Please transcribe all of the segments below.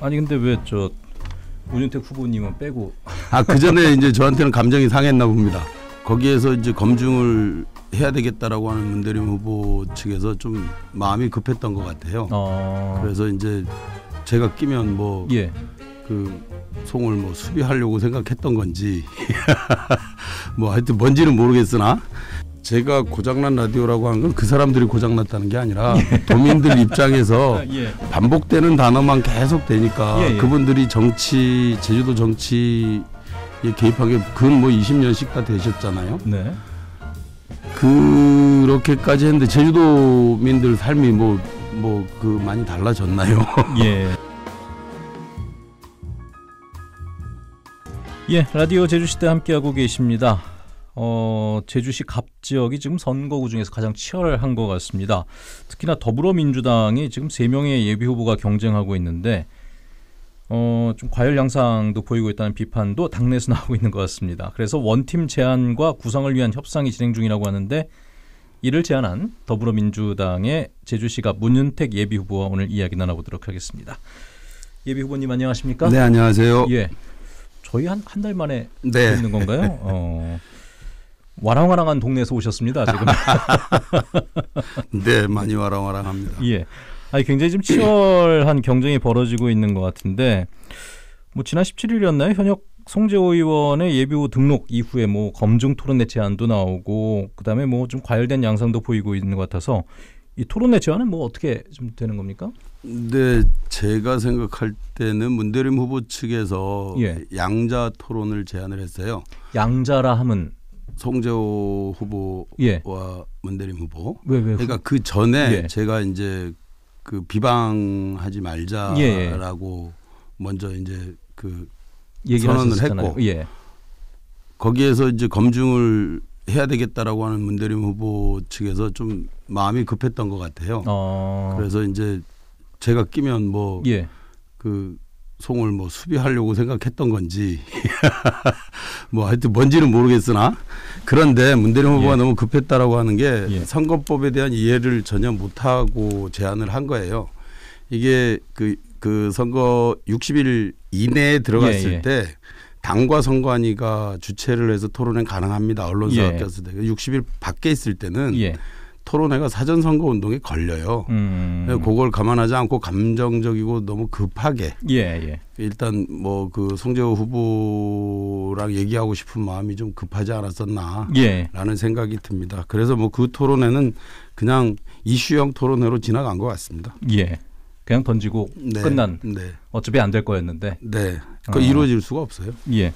아니 근데 왜저 오윤택 후보님은 빼고 아그 전에 이제 저한테는 감정이 상했나 봅니다. 거기에서 이제 검증을 해야 되겠다라고 하는 문대리 후보 측에서 좀 마음이 급했던 것 같아요. 어... 그래서 이제 제가 끼면 뭐그 예. 그 송을 뭐 수비하려고 생각했던 건지 뭐 하여튼 뭔지는 모르겠으나 제가 고장난 라디오라고 한 건 그 사람들이 고장났다는 게 아니라 예. 도민들 입장에서 아, 예. 반복되는 단어만 계속 되니까 예, 예. 그분들이 정치 제주도 정치에 개입하게 그건 뭐 20년씩 다 되셨잖아요. 네. 그렇게까지 했는데 제주도민들 삶이 뭐 뭐 그 많이 달라졌나요? 예. 예, 라디오 제주시대 함께하고 계십니다. 어, 제주시 갑 지역이 지금 선거구 중에서 가장 치열한 것 같습니다. 특히나 더불어민주당이 지금 세 명의 예비 후보가 경쟁하고 있는데 어, 좀 과열 양상도 보이고 있다는 비판도 당내에서 나오고 있는 것 같습니다. 그래서 원팀 제안과 구성을 위한 협상이 진행 중이라고 하는데 이를 제안한 더불어민주당의 제주시가 문윤택 예비 후보와 오늘 이야기 나눠보도록 하겠습니다. 예비 후보님 안녕하십니까? 네 안녕하세요. 예, 저희 한 한 달 만에 네. 있는 건가요? 어. 와랑와랑한 동네에서 오셨습니다. 지금. 네, 많이 와랑와랑합니다. 예. 아니 굉장히 좀 치열한 경쟁이 벌어지고 있는 것 같은데 뭐 지난 17일이었나요? 현역 송재호 의원의 예비후 등록 이후에 뭐 검증 토론회 제안도 나오고 그다음에 뭐 좀 과열된 양상도 보이고 있는 것 같아서 이 토론회 제안은 뭐 어떻게 좀 되는 겁니까? 네, 제가 생각할 때는 문대림 후보 측에서 예. 양자 토론을 제안을 했어요. 양자라 함은 송재호 예. 후보와 예. 문대림 후보. 왜, 왜, 그러니까 그 전에 예. 제가 이제 그 비방하지 말자라고 예, 예. 먼저 이제 그 선언을 했고 거기에서 이제 검증을 해야 되겠다라고 하는 문대림 후보 측에서 좀 마음이 급했던 것 같아요. 어. 그래서 이제 제가 끼면 뭐그 예. 그 송을 뭐 수비하려고 생각했던 건지 뭐 하여튼 뭔지는 모르겠으나 그런데 문대령 후보가 예. 너무 급했다라고 하는 게 예. 선거법에 대한 이해를 전혀 못하고 제안을 한 거예요. 이게 그, 그 선거 60일 이내에 들어갔을 예, 예, 때 당과 선관위가 주최를 해서 토론회 가능합니다. 언론사 예. 꼈을 때 60일 밖에 있을 때는 예. 토론회가 사전 선거 운동에 걸려요. 음. 네, 그걸 감안하지 않고 감정적이고 너무 급하게 예, 예. 일단 뭐 그 송재호 후보랑 얘기하고 싶은 마음이 좀 급하지 않았었나라는 예. 생각이 듭니다. 그래서 뭐 그 토론회는 그냥 이슈형 토론회로 지나간 것 같습니다. 예. 그냥 던지고 네, 끝난 네. 어차피 안 될 거였는데 네. 그 어. 이루어질 수가 없어요. 예. 네.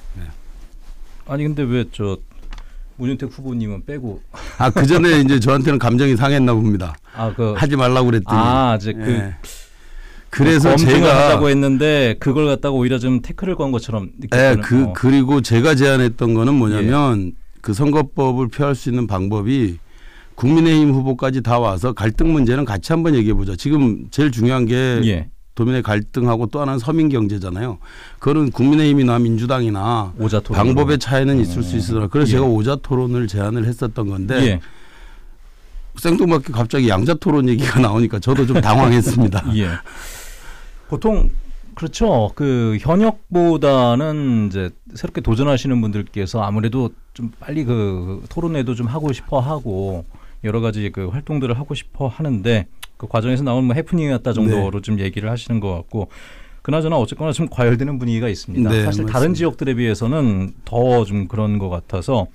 아니 근데 왜저 문윤택 후보님은 빼고 아그 전에 이제 저한테는 감정이 상했나 봅니다. 아 그 하지 말라고 그랬더니 아 이제 그 예. 그래서 제가 하다고 했는데 그걸 갖다가 오히려 좀 태클을 건 것처럼 예, 그 그리고 제가 제안했던 거는 뭐냐면 예. 그 선거법을 피할 수 있는 방법이 국민의힘 후보까지 다 와서 갈등 문제는 같이 한번 얘기해 보자. 지금 제일 중요한 게 예. 도민의 갈등하고 또 하나는 서민 경제잖아요. 그런 국민의힘이나 민주당이나 방법의 차이는 네. 있을 수 있으나 그래서 예. 제가 오자 토론을 제안을 했었던 건데 예. 생뚱맞게 갑자기 양자 토론 얘기가 나오니까 저도 좀 당황했습니다. 예. 보통 그렇죠. 그 현역보다는 이제 새롭게 도전하시는 분들께서 아무래도 좀 빨리 그 토론회도 좀 하고 싶어 하고 여러 가지 그 활동들을 하고 싶어 하는데 그 과정에서 나온 뭐 해프닝이었다 정도로 네. 좀 얘기를 하시는 것 같고 그나저나 어쨌거나 좀 과열되는 분위기가 있습니다. 네, 사실 맞습니다. 다른 지역들에 비해서는 더 좀 그런 것 같아서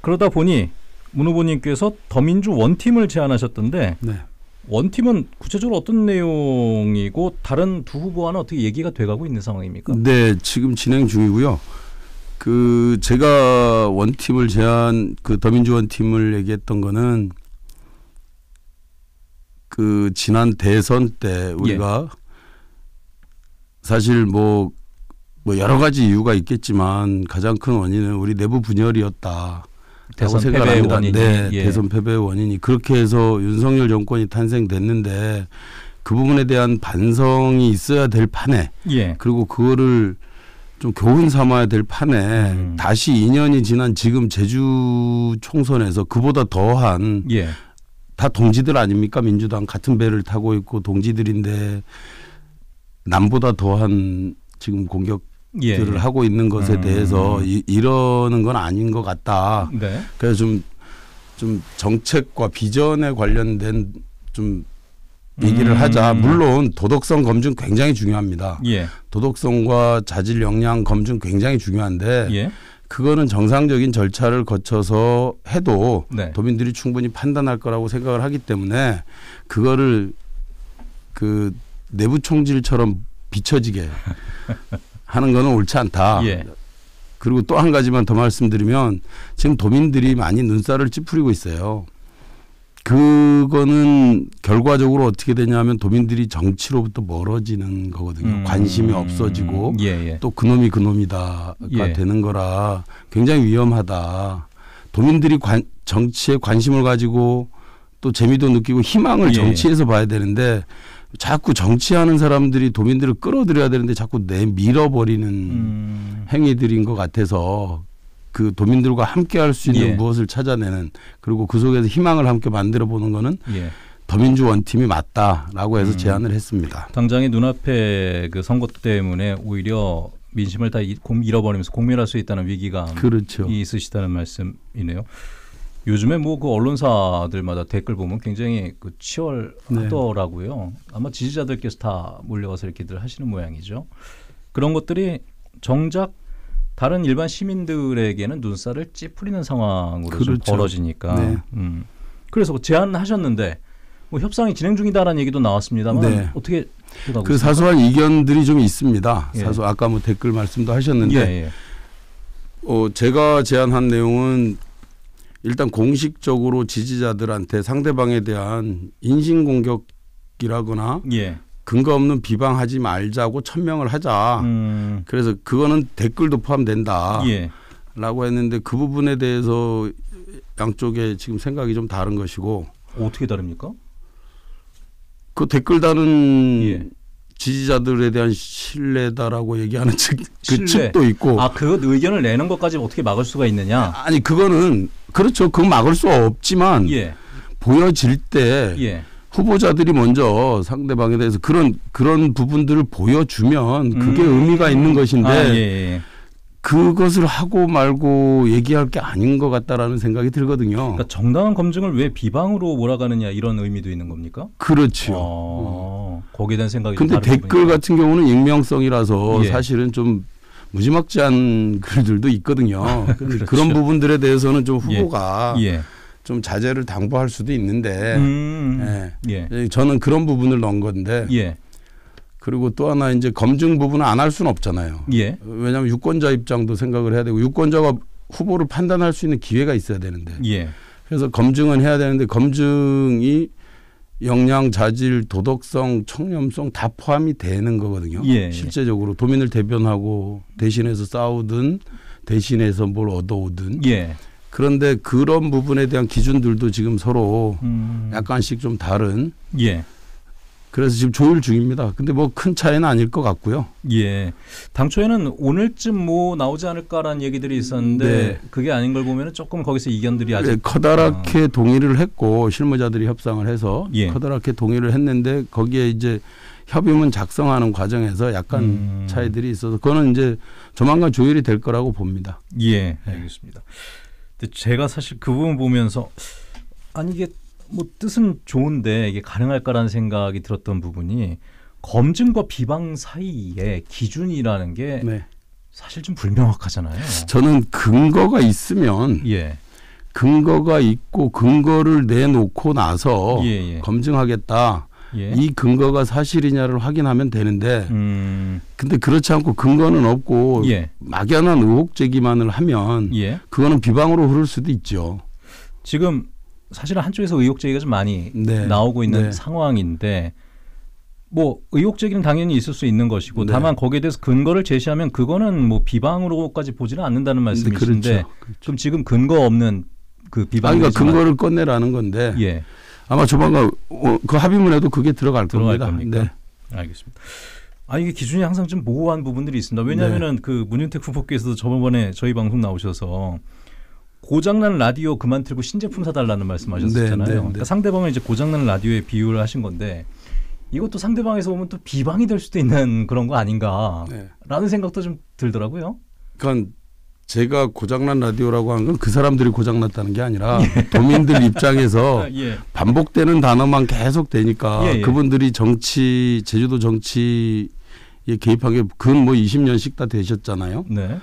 그러다 보니 문 후보님께서 더민주 원팀을 제안하셨던데 네. 원팀은 구체적으로 어떤 내용이고 다른 두 후보와는 어떻게 얘기가 돼가고 있는 상황입니까? 네, 지금 진행 중이고요. 그 제가 원팀을 제안 그 더민주 원팀을 얘기했던 거는 그 지난 대선 때 우리가 예. 사실 뭐뭐 뭐 여러 가지 이유가 있겠지만 가장 큰 원인은 우리 내부 분열이었다. 대선 패배의 원인이 네, 예. 대선 패배의 원인이 그렇게 해서 윤석열 정권이 탄생됐는데 그 부분에 대한 반성이 있어야 될 판에 예. 그리고 그거를 좀 교훈 삼아야 될 판에 음. 다시 2년이 지난 지금 제주 총선에서 그보다 더한 예. 다 동지들 아닙니까? 민주당 같은 배를 타고 있고 동지들인데 남보다 더한 지금 공격 들을 예. 하고 있는 것에 음. 대해서 이, 이러는 건 아닌 것 같다. 네. 그래서 좀, 좀 정책과 비전에 관련된 좀 얘기를 음. 하자. 물론 도덕성 검증 굉장히 중요합니다. 예. 도덕성과 자질 역량 검증 굉장히 중요한데 예. 그거는 정상적인 절차를 거쳐서 해도 네. 도민들이 충분히 판단할 거라고 생각을 하기 때문에 그거를 그 내부 총질처럼 비춰지게 하는 거는 옳지 않다. 예. 그리고 또 한 가지만 더 말씀드리면 지금 도민들이 많이 눈살을 찌푸리고 있어요. 그거는 결과적으로 어떻게 되냐면 도민들이 정치로부터 멀어지는 거거든요. 음. 관심이 없어지고 음. 예, 예. 또 그놈이 그놈이다가 예. 되는 거라 굉장히 위험하다. 도민들이 관, 정치에 관심을 가지고 또 재미도 느끼고 희망을 예. 정치에서 봐야 되는데 자꾸 정치하는 사람들이 도민들을 끌어들여야 되는데 자꾸 내밀어버리는 음. 행위들인 것 같아서 그 도민들과 함께 할 수 있는 예. 무엇을 찾아내는 그리고 그 속에서 희망을 함께 만들어 보는 거는 예. 더민주 원팀이 맞다라고 해서 음. 제안을 했습니다. 당장의 눈앞에 그 선거 때문에 오히려 민심을 다 잃어버리면서 공멸할 수 있다는 위기감이 그렇죠. 있으시다는 말씀이네요. 요즘에 뭐 그 언론사들마다 댓글 보면 굉장히 그 치열하더라고요. 네. 아마 지지자들께서 다 몰려와서 이렇게들 하시는 모양이죠. 그런 것들이 정작 다른 일반 시민들에게는 눈살을 찌푸리는 상황으로 그렇죠. 벌어지니까. 네. 음. 그래서 제안하셨는데 뭐 협상이 진행 중이다라는 얘기도 나왔습니다만 네. 어떻게 그 사소한 이견들이 좀 있습니다. 예. 사소 아까 뭐 댓글 말씀도 하셨는데 예, 예. 어, 제가 제안한 내용은 일단 공식적으로 지지자들한테 상대방에 대한 인신공격이라거나 예. 근거 없는 비방하지 말자고 천명을 하자. 음. 그래서 그거는 댓글도 포함된다. 예. 라고 했는데 그 부분에 대해서 양쪽에 지금 생각이 좀 다른 것이고 어떻게 다릅니까? 그 댓글 다는 예. 지지자들에 대한 신뢰다라고 얘기하는 측, 그 측도 있고. 아, 그 의견을 내는 것까지 어떻게 막을 수가 있느냐? 아니, 그거는, 그렇죠. 그건 막을 수 없지만, 예. 보여질 때, 예. 후보자들이 먼저 상대방에 대해서 그런 그런 부분들을 보여주면 그게 음. 의미가 있는 것인데 아, 예, 예. 그것을 하고 말고 얘기할 게 아닌 것 같다라는 생각이 들거든요. 그러니까 정당한 검증을 왜 비방으로 몰아가느냐 이런 의미도 있는 겁니까? 그렇죠. 아, 거기에 대한 생각이. 근데 댓글 보니까. 같은 경우는 익명성이라서 예. 사실은 좀 무지막지한 글들도 있거든요. 그렇죠. 그런 부분들에 대해서는 좀 후보가. 예. 예. 좀 자제를 당부할 수도 있는데 음. 예. 예. 예. 저는 그런 부분을 넣은 건데 예. 그리고 또 하나 이제 검증 부분은 안 할 수는 없잖아요. 예. 왜냐하면 유권자 입장도 생각을 해야 되고 유권자가 후보를 판단할 수 있는 기회가 있어야 되는데 예. 그래서 검증은 해야 되는데 검증이 역량, 자질, 도덕성, 청렴성 다 포함이 되는 거거든요. 예, 예. 실제적으로 도민을 대변하고 대신해서 싸우든 대신해서 뭘 얻어오든. 예. 그런데 그런 부분에 대한 기준들도 지금 서로 음. 약간씩 좀 다른. 예. 그래서 지금 조율 중입니다. 근데 뭐 큰 차이는 아닐 것 같고요. 예. 당초에는 오늘쯤 뭐 나오지 않을까라는 얘기들이 있었는데 네. 그게 아닌 걸 보면 조금 거기서 이견들이 아직 네, 커다랗게 아. 동의를 했고 실무자들이 협상을 해서 예. 커다랗게 동의를 했는데 거기에 이제 협의문 작성하는 과정에서 약간 음. 차이들이 있어서 그거는 이제 조만간 조율이 될 거라고 봅니다. 예, 네. 알겠습니다. 네. 근데 제가 사실 그 부분 보면서 아니 이게 뭐 뜻은 좋은데 이게 가능할까라는 생각이 들었던 부분이 검증과 비방 사이에 기준이라는 게 네. 사실 좀 불명확하잖아요. 저는 근거가 있으면 예. 근거가 있고 근거를 내놓고 나서 예, 예. 검증하겠다 예. 이 근거가 사실이냐를 확인하면 되는데 음. 근데 그렇지 않고 근거는 없고 예. 막연한 의혹 제기만을 하면 예. 그거는 비방으로 흐를 수도 있죠. 지금 사실은 한쪽에서 의혹 제기가 좀 많이 네. 나오고 있는 네. 상황인데 뭐 의혹 제기는 당연히 있을 수 있는 것이고 네. 다만 거기에 대해서 근거를 제시하면 그거는 뭐 비방으로까지 보지는 않는다는 네, 말씀이신데 그렇죠. 그렇죠. 그 지금 근거 없는 그 비방 그러니까 근거를 꺼내라는 건데 예. 아마 조만간 어, 그 합의문에도 그게 들어갈, 들어갈 겁니까 네. 알겠습니다. 아 이게 기준이 항상 좀 모호한 부분들이 있습니다. 왜냐하면은 네. 그 문윤택 후보께서도 저번에 저희 방송 나오셔서 고장난 라디오 그만 틀고 신제품 사달라는 말씀하셨잖아요. 네, 네, 네, 그러니까 상대방은 이제 고장난 라디오에 비유를 하신 건데 이것도 상대방에서 보면 또 비방이 될 수도 있는 그런 거 아닌가라는 네. 생각도 좀 들더라고요. 그건 제가 고장난 라디오라고 한 건 그 사람들이 고장났다는 게 아니라 예. 도민들 입장에서 아, 예. 반복되는 단어만 계속 되니까 예, 예. 그분들이 정치 제주도 정치에 개입한 게 근 뭐 20년씩 다 되셨잖아요. 네.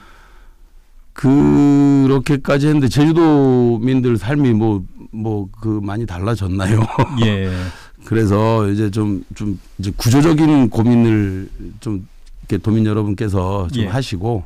그렇게까지 했는데 제주도민들 삶이 뭐 뭐 그 많이 달라졌나요? 예. 그래서 이제 좀좀 좀 이제 구조적인 고민을 좀 이렇게 도민 여러분께서 좀 예. 하시고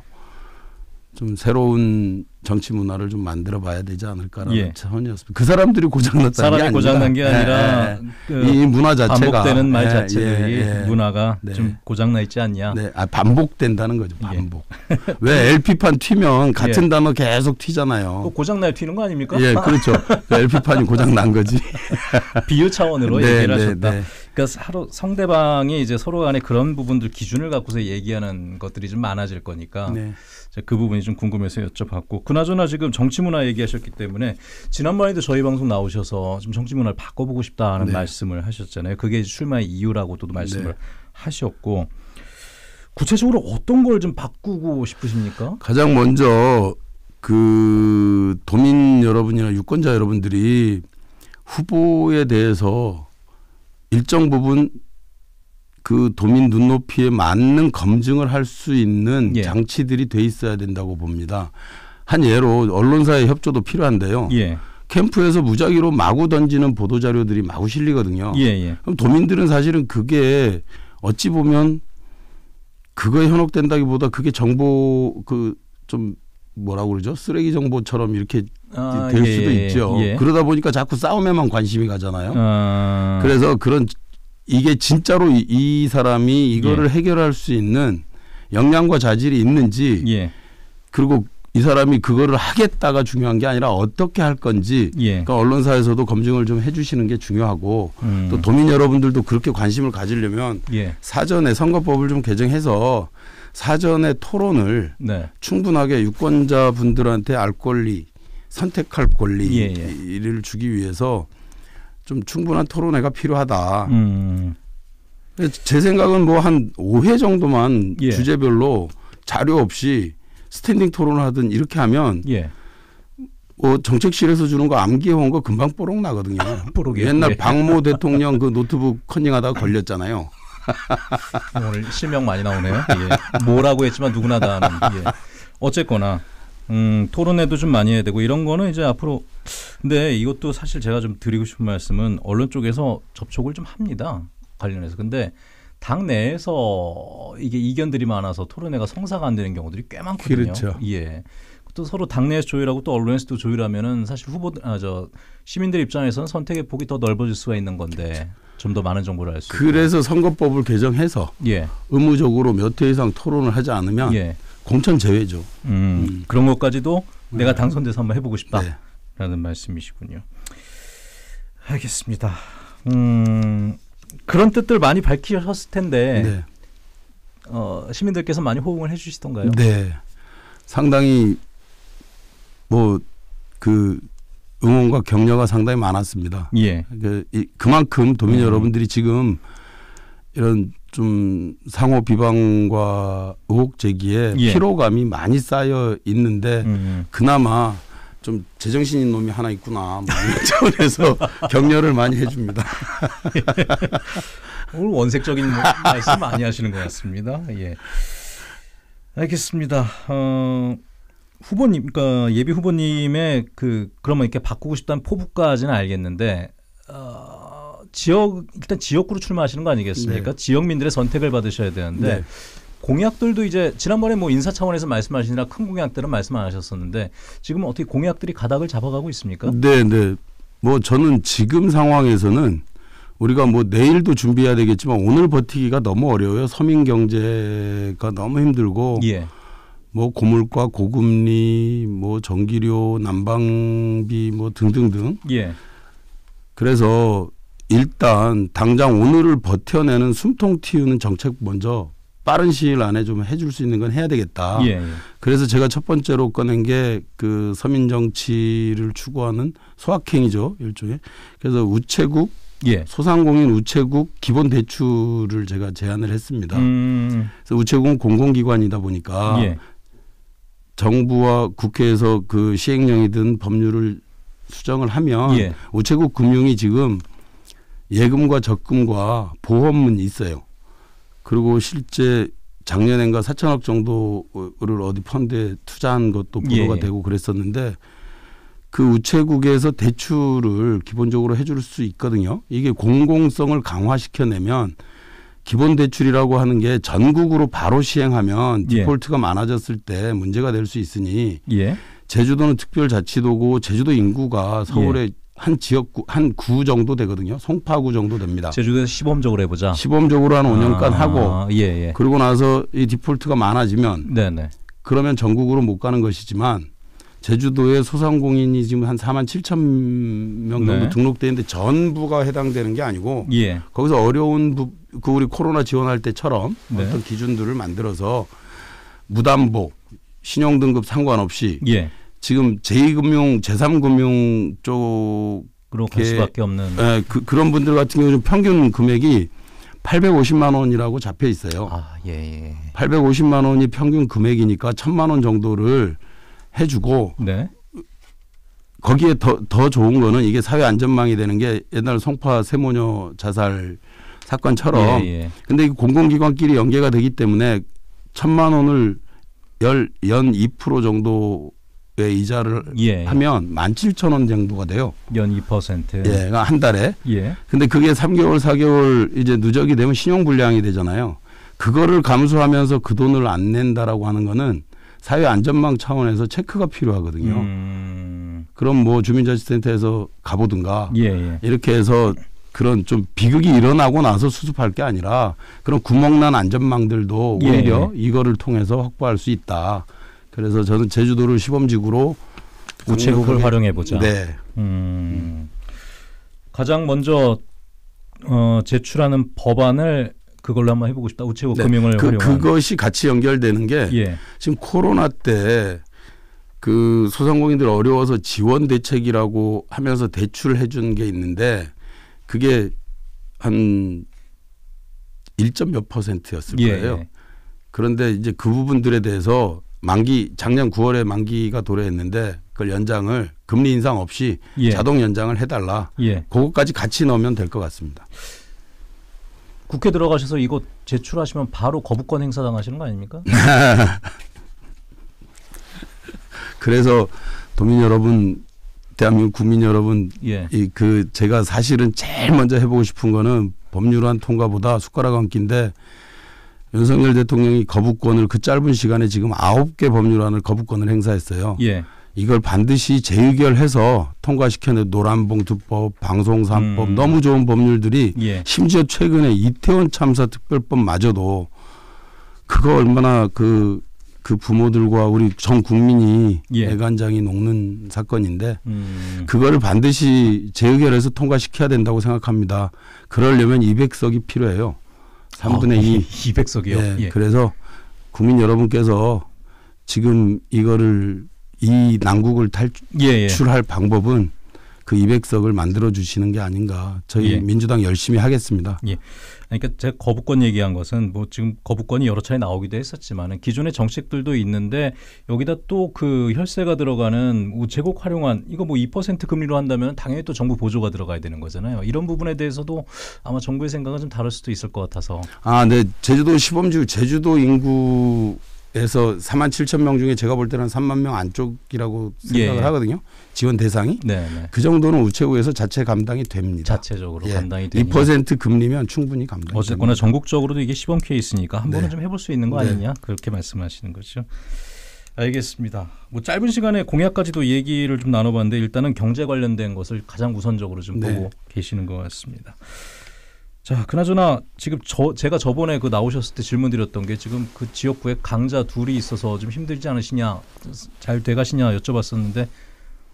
좀 새로운 정치 문화를 좀 만들어 봐야 되지 않을까라는 예. 차원이었습니다. 그 사람들이 고장났다는 게, 고장난 게 아니라 예, 예. 그 이 문화 자체가 반복되는 말 예, 자체들이 예, 예. 문화가 네. 좀 고장나 있지 않냐. 네. 아, 반복된다는 거죠. 반복. 왜 LP판 튀면 같은 단어 계속 튀잖아요. 어, 고장나 튀는 거 아닙니까? 예, 그렇죠. LP판이 그 고장난 거지. 비유 차원으로 네, 얘기를 네, 하셨다. 네. 그러니까 서로 상대방이 이제 서로 간에 그런 부분들 기준을 갖고서 얘기하는 것들이 좀 많아질 거니까 네. 네, 그 부분이 좀 궁금해서 여쭤봤고 그나저나 지금 정치문화 얘기하셨기 때문에 지난번에도 저희 방송 나오셔서 좀 정치문화를 바꿔보고 싶다는 네. 말씀을 하셨잖아요. 그게 출마의 이유라고도 말씀을 네. 하셨고 구체적으로 어떤 걸 좀 바꾸고 싶으십니까? 가장 먼저 그 도민 여러분이나 유권자 여러분들이 후보에 대해서 일정 부분 그 도민 눈높이에 맞는 검증을 할 수 있는 예. 장치들이 돼 있어야 된다고 봅니다. 한 예로 언론사의 협조도 필요한데요. 예. 캠프에서 무작위로 마구 던지는 보도 자료들이 마구 실리거든요. 예예. 예. 그럼 도민들은 사실은 그게 어찌 보면 그거에 현혹된다기보다 그게 정보 그 좀 뭐라고 그러죠 쓰레기 정보처럼 이렇게 아, 될 예, 수도 있죠. 예. 그러다 보니까 자꾸 싸움에만 관심이 가잖아요. 아. 그래서 그런 이게 진짜로 이, 사람이 이거를 예. 해결할 수 있는 역량과 자질이 있는지 예. 그리고 이 사람이 그거를 하겠다가 중요한 게 아니라 어떻게 할 건지 예. 그러니까 언론사에서도 검증을 좀 해주시는 게 중요하고 음. 또 도민 여러분들도 그렇게 관심을 가지려면 예. 사전에 선거법을 좀 개정해서 사전에 토론을 네. 충분하게 유권자분들한테 알 권리 선택할 권리를 예, 예. 주기 위해서 좀 충분한 토론회가 필요하다. 음. 제 생각은 뭐 한 5회 정도만 예. 주제별로 자료 없이 스탠딩 토론을 하든 이렇게 하면 예. 뭐 정책실에서 주는 거 암기해온 거 금방 뽀록 나거든요. 뽀록이 옛날 예. 박모 대통령 그 노트북 컨닝하다가 걸렸잖아요. 오늘 실명 많이 나오네요. 예. 뭐라고 했지만 누구나 다 아는. 예. 어쨌거나 음, 토론회도 좀 많이 해야 되고 이런 거는 이제 앞으로 근데 이것도 사실 제가 좀 드리고 싶은 말씀은 언론 쪽에서 접촉을 좀 합니다. 관련해서. 근데 당 내에서 이게 이견들이 많아서 토론회가 성사가 안 되는 경우들이 꽤 많거든요. 그렇죠. 예. 또 서로 당내에서 조율하고 또 언론에서도 조율하면은 사실 후보 아저 시민들 입장에서는 선택의 폭이 더 넓어질 수가 있는 건데 좀 더 많은 정보를 알 수. 그래서 있고. 선거법을 개정해서 예. 의무적으로 몇 회 이상 토론을 하지 않으면 예. 공천 제외죠. 음, 음. 그런 것까지도 네. 내가 음. 당선돼서 한번 해보고 싶다라는 네. 말씀이시군요. 알겠습니다. 음, 그런 뜻들 많이 밝히셨을 텐데 네. 어, 시민들께서 많이 호응을 해주시던가요? 네, 상당히 뭐 그 응원과 격려가 상당히 많았습니다. 예. 그, 그만큼 도민 네. 여러분들이 지금 이런 좀 상호 비방과 의혹 제기에 예. 피로감이 많이 쌓여 있는데 음. 음. 그나마 좀 제정신인 놈이 하나 있구나 뭐 이런 차원에서 격려를 많이 해줍니다. 오늘 원색적인 말씀 많이 하시는 것 같습니다. 예. 알겠습니다. 어, 후보님, 그러니까 예비 후보님의 그 그러면 이렇게 바꾸고 싶다는 포부까지는 알겠는데 어, 지역 일단 지역구로 출마하시는 거 아니겠습니까? 네. 지역민들의 선택을 받으셔야 되는데 네. 공약들도 이제 지난번에 뭐 인사 차원에서 말씀하시느라 큰 공약들은 말씀 안 하셨었는데 지금 어떻게 공약들이 가닥을 잡아가고 있습니까? 네, 네. 뭐 저는 지금 상황에서는 우리가 뭐 내일도 준비해야 되겠지만 오늘 버티기가 너무 어려워요. 서민 경제가 너무 힘들고 예. 뭐고물과 고금리, 뭐 전기료, 난방비 뭐 등등등. 예. 그래서 일단 당장 오늘을 버텨내는 숨통 튀우는 정책 먼저 빠른 시일 안에 좀 해줄 수 있는 건 해야 되겠다. 예. 예. 그래서 제가 첫 번째로 꺼낸 게 그 서민 정치를 추구하는 소확행이죠 일종의. 그래서 우체국 예. 소상공인 우체국 기본 대출을 제가 제안을 했습니다. 음. 그래서 우체국은 공공기관이다 보니까 예. 정부와 국회에서 그 시행령이든 법률을 수정을 하면 예. 우체국 금융이 지금 예금과 적금과 보험은 있어요. 그리고 실제 작년엔가 4천억 정도를 어디 펀드에 투자한 것도 보도가 예. 되고 그랬었는데 그 우체국에서 대출을 기본적으로 해줄 수 있거든요. 이게 공공성을 강화시켜내면 기본 대출이라고 하는 게 전국으로 바로 시행하면 예. 디폴트가 많아졌을 때 문제가 될 수 있으니 예. 제주도는 특별자치도고 제주도 인구가 서울에 예. 한 지역구 한 구 정도 되거든요. 송파구 정도 됩니다. 제주도에서 시범적으로 해보자. 시범적으로 한 5년간 아, 하고 예, 예. 그리고 나서 이 디폴트가 많아지면 네네. 네. 그러면 전국으로 못 가는 것이지만 제주도의 소상공인이 지금 한 4만 7천 명 정도 네. 등록돼 있는데 전부가 해당되는 게 아니고 예. 거기서 어려운 부, 그 우리 코로나 지원할 때처럼 네. 어떤 기준들을 만들어서 무담보 신용등급 상관없이 예. 지금 제2금융, 제3금융 쪽으로 갈 수밖에 없는. 예, 그, 그런 분들 같은 경우는 평균 금액이 850만 원이라고 잡혀 있어요. 아, 예, 예. 850만 원이 평균 금액이니까 1000만 원 정도를 해 주고 네. 거기에 더, 더 좋은 거는 이게 사회 안전망이 되는 게 옛날 송파 세모녀 자살 사건처럼 예, 예. 근데 이 공공기관끼리 연계가 되기 때문에 1000만 원을 열연2% 정도 이자를 예, 예, 하면 만 칠천 원 정도가 돼요. 연 2%. 예, 그러니까 한 달에. 예. 근데 그게 삼개월사개월 이제 누적이 되면 신용 불량이 되잖아요. 그거를 감수하면서 그 돈을 안 낸다라고 하는 거는 사회 안전망 차원에서 체크가 필요하거든요. 음. 그럼 뭐 주민자치센터에서 가보든가 예, 예. 이렇게 해서 그런 좀 비극이 일어나고 나서 수습할 게 아니라 그런 구멍난 안전망들도 예. 오히려 예. 이거를 통해서 확보할 수 있다. 그래서 저는 제주도를 시범지구로 우체국을 활용해 보자. 네. 음. 음. 가장 먼저 어, 제출하는 법안을 그걸로 한번 해보고 싶다. 우체국 네. 금융을 그, 활용한. 그것이 같이 연결되는 게 예. 지금 코로나 때 그 소상공인들 어려워서 지원 대책이라고 하면서 대출해 준 게 있는데 그게 한 1. 몇 퍼센트였을 예. 거예요. 그런데 이제 그 부분들에 대해서 만기 작년 9월에 만기가 도래했는데 그걸 연장을 금리 인상 없이 예. 자동 연장을 해달라. 예. 그것까지 같이 넣으면 될 것 같습니다. 국회 들어가셔서 이거 제출하시면 바로 거부권 행사 당하시는 거 아닙니까? 그래서 도민 여러분, 대한민국 국민 여러분, 예. 이그 제가 사실은 제일 먼저 해보고 싶은 거는 법률안 통과보다 숟가락 얹기인데 윤석열 대통령이 거부권을 그 짧은 시간에 지금 아홉 개 법률안을 거부권을 행사했어요. 예. 이걸 반드시 재의결해서 통과시켜내 노란봉투법, 방송산법 음. 너무 좋은 법률들이 예. 심지어 최근에 이태원 참사 특별법마저도 그거 얼마나 그그 그 부모들과 우리 전 국민이 예. 애간장이 녹는 사건인데 음. 그거를 반드시 재의결해서 통과시켜야 된다고 생각합니다. 그러려면 200석이 필요해요. 3분의 아, 2. 200석이요. 네, 예. 그래서 국민 여러분께서 지금 이거를 이 난국을 탈출할 예, 예. 방법은 그 200석을 만들어 주시는 게 아닌가. 저희 예. 민주당 열심히 하겠습니다. 예. 그러니까 제가 거부권 얘기한 것은 뭐 지금 거부권이 여러 차례 나오기도 했었지만 기존의 정책들도 있는데 여기다 또 그 혈세가 들어가는 우체국 활용한 이거 뭐 2% 금리로 한다면 당연히 또 정부 보조가 들어가야 되는 거잖아요. 이런 부분에 대해서도 아마 정부의 생각은 좀 다를 수도 있을 것 같아서. 아, 네. 제주도 시범지구 제주도 인구 에서 4만 7천 명 중에 제가 볼 때는 3만 명 안쪽이라고 생각을 예. 하거든요. 지원 대상이. 네네. 네. 그 정도는 우체국에서 자체 감당이 됩니다. 자체적으로 예. 감당이 됩니다. 2% 금리면 충분히 감당. 어쨌거나 됩니다. 전국적으로도 이게 시범 케이스니까 한 네. 번은 좀 해볼 수 있는 거 네. 아니냐 네. 그렇게 말씀하시는 거죠. 알겠습니다. 뭐 짧은 시간에 공약까지도 얘기를 좀 나눠봤는데 일단은 경제 관련된 것을 가장 우선적으로 좀 네. 보고 계시는 것 같습니다. 자, 그나저나 지금 저 제가 저번에 그 나오셨을 때 질문 드렸던 게 지금 그 지역구에 강자 둘이 있어서 좀 힘들지 않으시냐, 잘 돼가시냐 여쭤봤었는데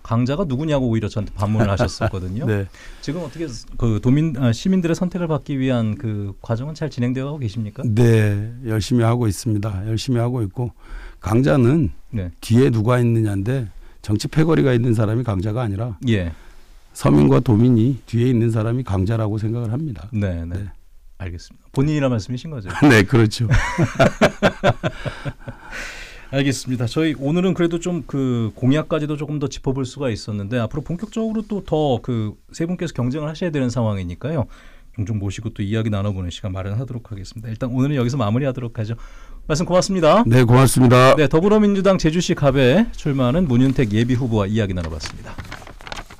강자가 누구냐고 오히려 저한테 반문을 하셨었거든요. 네. 지금 어떻게 그 도민 아, 시민들의 선택을 받기 위한 그 과정은 잘 진행되어 가고 계십니까? 네, 열심히 하고 있습니다. 열심히 하고 있고 강자는 네. 뒤에 누가 있느냐인데 정치 패거리가 있는 사람이 강자가 아니라 예. 서민과 도민이 뒤에 있는 사람이 강자라고 생각을 합니다. 네, 네. 네. 알겠습니다. 본인이라 말씀이신 거죠? 네, 그렇죠. 알겠습니다. 저희 오늘은 그래도 좀 그 공약까지도 조금 더 짚어볼 수가 있었는데 앞으로 본격적으로 또 더 그 세 분께서 경쟁을 하셔야 되는 상황이니까요. 종종 모시고 또 이야기 나눠보는 시간 마련하도록 하겠습니다. 일단 오늘은 여기서 마무리하도록 하죠. 말씀 고맙습니다. 네, 고맙습니다. 네, 더불어민주당 제주시 갑에 출마하는 문윤택 예비 후보와 이야기 나눠봤습니다.